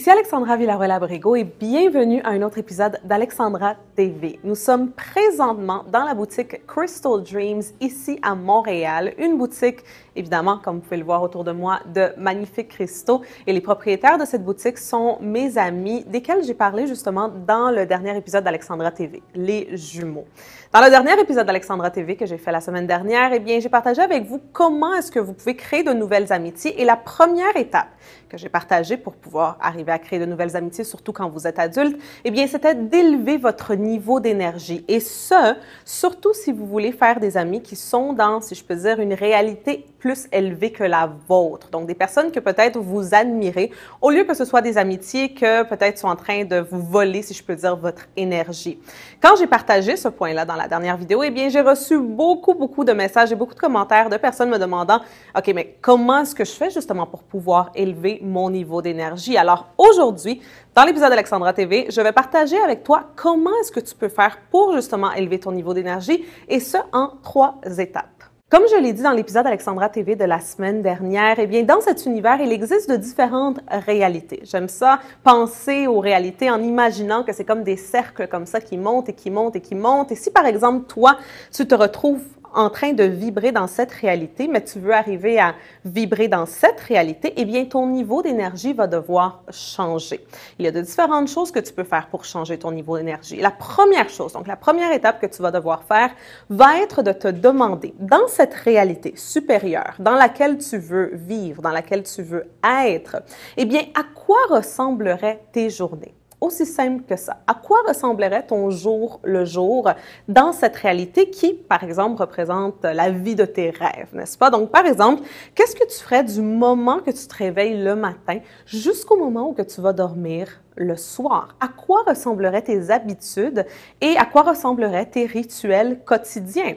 Ici Alexandra Villaruel-Abrego et bienvenue à un autre épisode d'Alexandra TV. Nous sommes présentement dans la boutique Crystal Dreams ici à Montréal, une boutique évidemment, comme vous pouvez le voir autour de moi, de magnifiques cristaux et les propriétaires de cette boutique sont mes amis desquels j'ai parlé justement dans le dernier épisode d'Alexandra TV, les jumeaux. Dans le dernier épisode d'Alexandra TV que j'ai fait la semaine dernière, eh bien, j'ai partagé avec vous comment est-ce que vous pouvez créer de nouvelles amitiés et la première étape, que j'ai partagé pour pouvoir arriver à créer de nouvelles amitiés, surtout quand vous êtes adulte, eh bien, c'était d'élever votre niveau d'énergie. Et ce, surtout si vous voulez faire des amis qui sont dans, si je peux dire, une réalité plus élevé que la vôtre. Donc, des personnes que peut-être vous admirez, au lieu que ce soit des amitiés que peut-être sont en train de vous voler, si je peux dire, votre énergie. Quand j'ai partagé ce point-là dans la dernière vidéo, eh bien, j'ai reçu beaucoup, beaucoup de messages et beaucoup de commentaires de personnes me demandant, OK, mais comment est-ce que je fais justement pour pouvoir élever mon niveau d'énergie? Alors, aujourd'hui, dans l'épisode d'Alexandra TV, je vais partager avec toi comment est-ce que tu peux faire pour justement élever ton niveau d'énergie et ce en trois étapes. Comme je l'ai dit dans l'épisode Alexandra TV de la semaine dernière, eh bien, dans cet univers, il existe de différentes réalités. J'aime ça penser aux réalités en imaginant que c'est comme des cercles comme ça qui montent et qui montent et qui montent. Et si, par exemple, toi, tu te retrouves en train de vibrer dans cette réalité, mais tu veux arriver à vibrer dans cette réalité, eh bien, ton niveau d'énergie va devoir changer. Il y a de différentes choses que tu peux faire pour changer ton niveau d'énergie. La première chose, donc la première étape que tu vas devoir faire, va être de te demander, dans cette réalité supérieure, dans laquelle tu veux vivre, dans laquelle tu veux être, eh bien, à quoi ressembleraient tes journées? aussi simple que ça. À quoi ressemblerait ton jour le jour dans cette réalité qui, par exemple, représente la vie de tes rêves, n'est-ce pas? Donc, par exemple, qu'est-ce que tu ferais du moment que tu te réveilles le matin jusqu'au moment où que tu vas dormir le soir? À quoi ressembleraient tes habitudes et à quoi ressembleraient tes rituels quotidiens?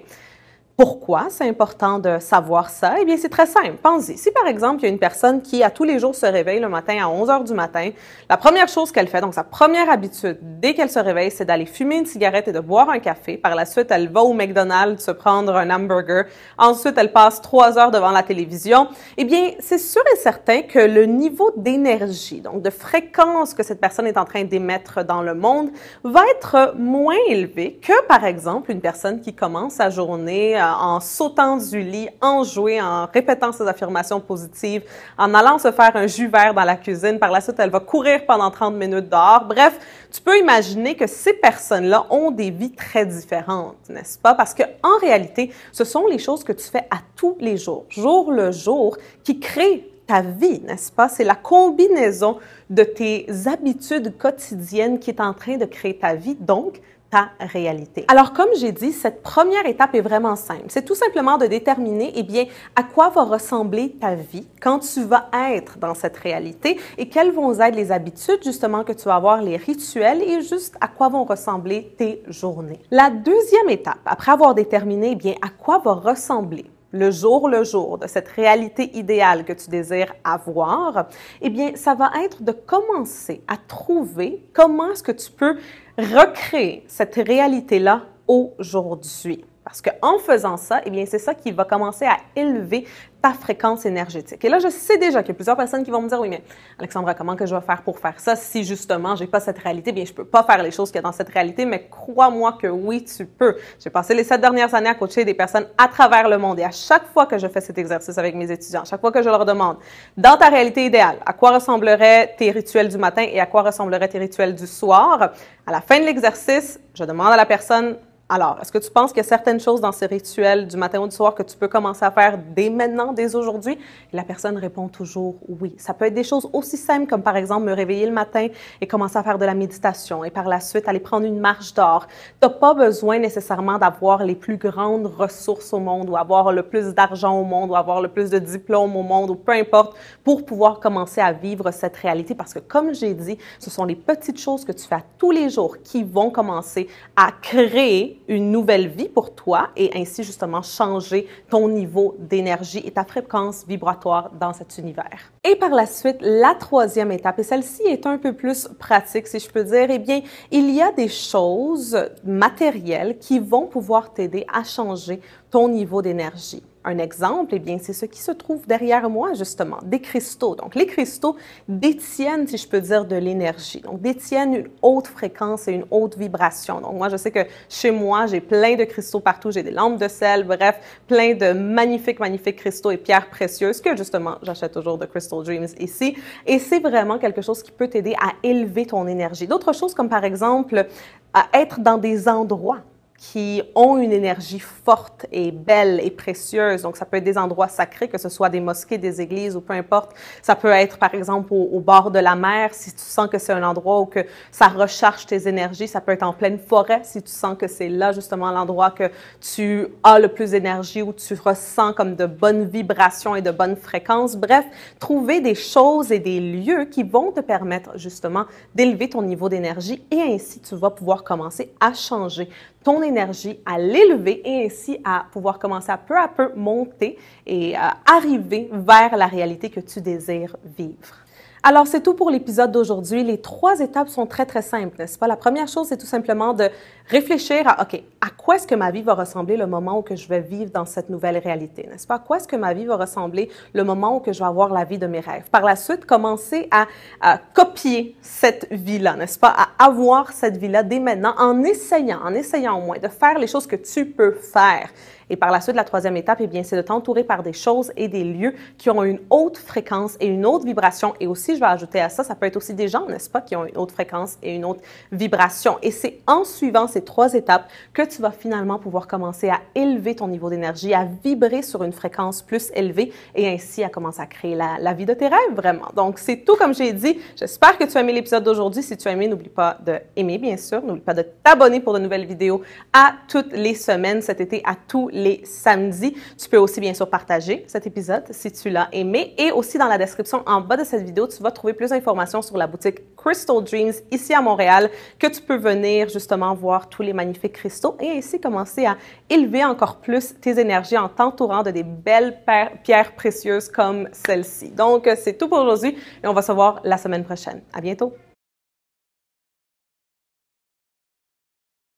Pourquoi c'est important de savoir ça? Eh bien, c'est très simple. Pensez. Si, par exemple, il y a une personne qui, à tous les jours, se réveille le matin à 11 heures du matin, la première chose qu'elle fait, donc sa première habitude, dès qu'elle se réveille, c'est d'aller fumer une cigarette et de boire un café. Par la suite, elle va au McDonald's se prendre un hamburger. Ensuite, elle passe trois heures devant la télévision. Eh bien, c'est sûr et certain que le niveau d'énergie, donc de fréquence que cette personne est en train d'émettre dans le monde, va être moins élevé que, par exemple, une personne qui commence sa journée euh, en sautant du lit, en jouant, en répétant ses affirmations positives, en allant se faire un jus vert dans la cuisine. Par la suite, elle va courir pendant 30 minutes dehors. Bref, tu peux imaginer que ces personnes-là ont des vies très différentes, n'est-ce pas? Parce que, en réalité, ce sont les choses que tu fais à tous les jours, jour le jour, qui créent ta vie, n'est-ce pas? C'est la combinaison de tes habitudes quotidiennes qui est en train de créer ta vie, donc réalité. Alors, comme j'ai dit, cette première étape est vraiment simple. C'est tout simplement de déterminer, eh bien, à quoi va ressembler ta vie quand tu vas être dans cette réalité et quelles vont être les habitudes, justement, que tu vas avoir, les rituels et juste à quoi vont ressembler tes journées. La deuxième étape, après avoir déterminé, eh bien, à quoi va ressembler le jour le jour de cette réalité idéale que tu désires avoir, eh bien, ça va être de commencer à trouver comment est-ce que tu peux recréer cette réalité-là aujourd'hui. Parce qu'en faisant ça, eh bien, c'est ça qui va commencer à élever ta fréquence énergétique. Et là, je sais déjà qu'il y a plusieurs personnes qui vont me dire, oui, mais Alexandra, comment que je vais faire pour faire ça si justement j'ai pas cette réalité? bien, je peux pas faire les choses qu'il y a dans cette réalité, mais crois-moi que oui, tu peux. J'ai passé les sept dernières années à coacher des personnes à travers le monde et à chaque fois que je fais cet exercice avec mes étudiants, à chaque fois que je leur demande, dans ta réalité idéale, à quoi ressembleraient tes rituels du matin et à quoi ressembleraient tes rituels du soir? À la fin de l'exercice, je demande à la personne alors, est-ce que tu penses qu'il y a certaines choses dans ces rituels du matin ou du soir que tu peux commencer à faire dès maintenant, dès aujourd'hui? La personne répond toujours oui. Ça peut être des choses aussi simples comme par exemple me réveiller le matin et commencer à faire de la méditation et par la suite aller prendre une marche d'or. Tu n'as pas besoin nécessairement d'avoir les plus grandes ressources au monde ou avoir le plus d'argent au monde ou avoir le plus de diplômes au monde ou peu importe pour pouvoir commencer à vivre cette réalité parce que comme j'ai dit, ce sont les petites choses que tu fais tous les jours qui vont commencer à créer une nouvelle vie pour toi et ainsi justement changer ton niveau d'énergie et ta fréquence vibratoire dans cet univers. Et par la suite, la troisième étape, et celle-ci est un peu plus pratique si je peux dire, eh bien, il y a des choses matérielles qui vont pouvoir t'aider à changer ton niveau d'énergie. Un exemple, eh bien, c'est ce qui se trouve derrière moi, justement, des cristaux. Donc, les cristaux détiennent, si je peux dire, de l'énergie. Donc, détiennent une haute fréquence et une haute vibration. Donc, moi, je sais que chez moi, j'ai plein de cristaux partout. J'ai des lampes de sel, bref, plein de magnifiques, magnifiques cristaux et pierres précieuses que, justement, j'achète toujours de Crystal Dreams ici. Et c'est vraiment quelque chose qui peut t'aider à élever ton énergie. D'autres choses, comme par exemple, à être dans des endroits qui ont une énergie forte et belle et précieuse. Donc, ça peut être des endroits sacrés, que ce soit des mosquées, des églises ou peu importe. Ça peut être, par exemple, au, bord de la mer, si tu sens que c'est un endroit où que ça recharge tes énergies. Ça peut être en pleine forêt, si tu sens que c'est là, justement, l'endroit que tu as le plus d'énergie, où tu ressens comme de bonnes vibrations et de bonnes fréquences. Bref, trouver des choses et des lieux qui vont te permettre, justement, d'élever ton niveau d'énergie et ainsi tu vas pouvoir commencer à changer ton énergie, à l'élever et ainsi à pouvoir commencer à peu à peu monter et euh, arriver vers la réalité que tu désires vivre. Alors, c'est tout pour l'épisode d'aujourd'hui. Les trois étapes sont très, très simples, n'est-ce pas? La première chose, c'est tout simplement de réfléchir à, OK, à quoi est-ce que ma vie va ressembler le moment où que je vais vivre dans cette nouvelle réalité, n'est-ce pas? À quoi est-ce que ma vie va ressembler le moment où que je vais avoir la vie de mes rêves? Par la suite, commencer à, à copier cette vie-là, n'est-ce pas? À avoir cette vie-là dès maintenant en essayant, en essayant au moins de faire les choses que tu peux faire. Et par la suite, la troisième étape, eh bien, c'est de t'entourer par des choses et des lieux qui ont une haute fréquence et une haute vibration. Et aussi, je vais ajouter à ça, ça peut être aussi des gens, n'est-ce pas, qui ont une haute fréquence et une haute vibration. Et c'est en suivant ces trois étapes que tu vas finalement pouvoir commencer à élever ton niveau d'énergie, à vibrer sur une fréquence plus élevée et ainsi à commencer à créer la, la vie de tes rêves, vraiment. Donc, c'est tout comme j'ai dit. J'espère que tu as aimé l'épisode d'aujourd'hui. Si tu as aimé, n'oublie pas de aimer, bien sûr. N'oublie pas de t'abonner pour de nouvelles vidéos à toutes les semaines cet été, à tous les samedis. Tu peux aussi bien sûr partager cet épisode si tu l'as aimé. Et aussi dans la description en bas de cette vidéo, tu vas trouver plus d'informations sur la boutique Crystal Dreams ici à Montréal, que tu peux venir justement voir tous les magnifiques cristaux et ainsi commencer à élever encore plus tes énergies en t'entourant de des belles pierres précieuses comme celle-ci. Donc c'est tout pour aujourd'hui et on va se voir la semaine prochaine. À bientôt!